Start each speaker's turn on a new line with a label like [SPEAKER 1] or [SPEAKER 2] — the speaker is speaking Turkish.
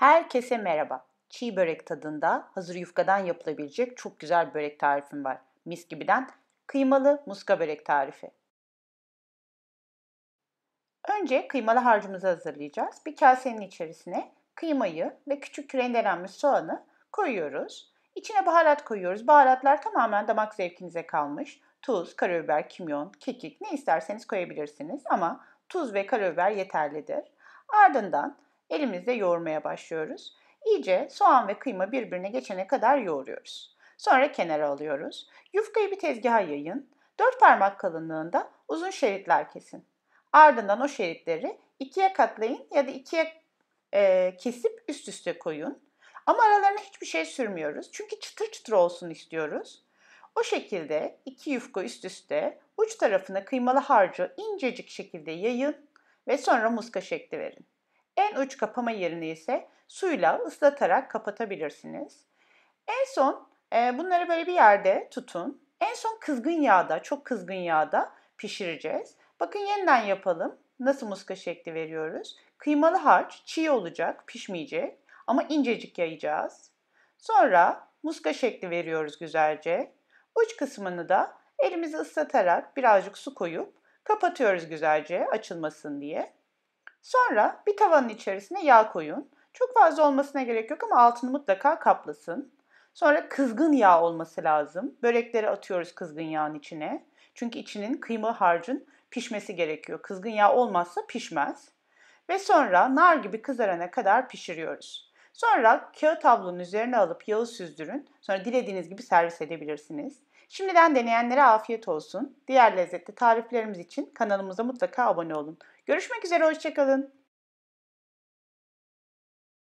[SPEAKER 1] Herkese merhaba. Çiğ börek tadında hazır yufkadan yapılabilecek çok güzel bir börek tarifim var. Mis gibiden kıymalı muska börek tarifi. Önce kıymalı harcımızı hazırlayacağız. Bir kasenin içerisine kıymayı ve küçük rendelenmiş soğanı koyuyoruz. İçine baharat koyuyoruz. Baharatlar tamamen damak zevkinize kalmış. Tuz, karabiber, kimyon, kekik ne isterseniz koyabilirsiniz ama tuz ve karabiber yeterlidir. Ardından elimizde yoğurmaya başlıyoruz. İyice soğan ve kıyma birbirine geçene kadar yoğuruyoruz. Sonra kenara alıyoruz. Yufkayı bir tezgaha yayın. Dört parmak kalınlığında uzun şeritler kesin. Ardından o şeritleri ikiye katlayın ya da ikiye e, kesip üst üste koyun. Ama aralarına hiçbir şey sürmüyoruz. Çünkü çıtır çıtır olsun istiyoruz. O şekilde iki yufka üst üste uç tarafına kıymalı harcı incecik şekilde yayın ve sonra muska şekli verin. En uç kapama yerini ise suyla ıslatarak kapatabilirsiniz. En son e, bunları böyle bir yerde tutun. En son kızgın yağda, çok kızgın yağda pişireceğiz. Bakın yeniden yapalım. Nasıl muska şekli veriyoruz? Kıymalı harç çiğ olacak, pişmeyecek ama incecik yayacağız. Sonra muska şekli veriyoruz güzelce. Uç kısmını da elimizi ıslatarak birazcık su koyup kapatıyoruz güzelce açılmasın diye. Sonra bir tavanın içerisine yağ koyun. Çok fazla olmasına gerek yok ama altını mutlaka kaplasın. Sonra kızgın yağ olması lazım. Börekleri atıyoruz kızgın yağın içine. Çünkü içinin kıyma harcın pişmesi gerekiyor. Kızgın yağ olmazsa pişmez. Ve sonra nar gibi kızarana kadar pişiriyoruz. Sonra kağıt tablonun üzerine alıp yağı süzdürün. Sonra dilediğiniz gibi servis edebilirsiniz. Şimdiden deneyenlere afiyet olsun. Diğer lezzetli tariflerimiz için kanalımıza mutlaka abone olun. Görüşmek üzere, hoşçakalın.